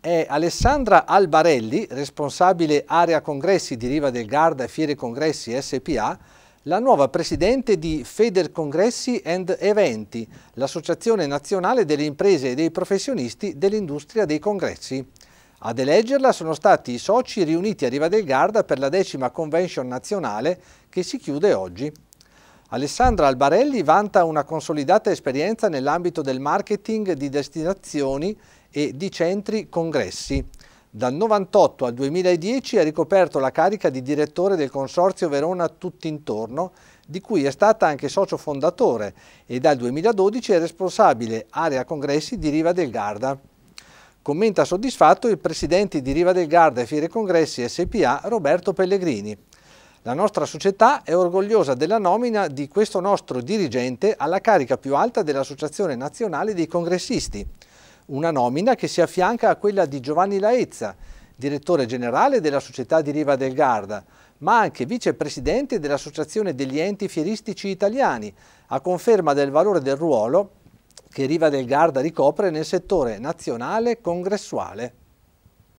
è Alessandra Albarelli, responsabile area congressi di Riva del Garda e Fiere Congressi SPA, la nuova presidente di Feder Congressi and Eventi, l'associazione nazionale delle imprese e dei professionisti dell'industria dei congressi. Ad eleggerla sono stati i soci riuniti a Riva del Garda per la decima convention nazionale che si chiude oggi. Alessandra Albarelli vanta una consolidata esperienza nell'ambito del marketing di destinazioni e di centri congressi. Dal 1998 al 2010 ha ricoperto la carica di direttore del Consorzio Verona Tuttintorno, di cui è stata anche socio fondatore e dal 2012 è responsabile area congressi di Riva del Garda. Commenta soddisfatto il presidente di Riva del Garda e Fiere Congressi SPA Roberto Pellegrini. La nostra società è orgogliosa della nomina di questo nostro dirigente alla carica più alta dell'Associazione Nazionale dei Congressisti una nomina che si affianca a quella di Giovanni Laezza, direttore generale della Società di Riva del Garda, ma anche vicepresidente dell'Associazione degli Enti Fieristici Italiani, a conferma del valore del ruolo che Riva del Garda ricopre nel settore nazionale congressuale.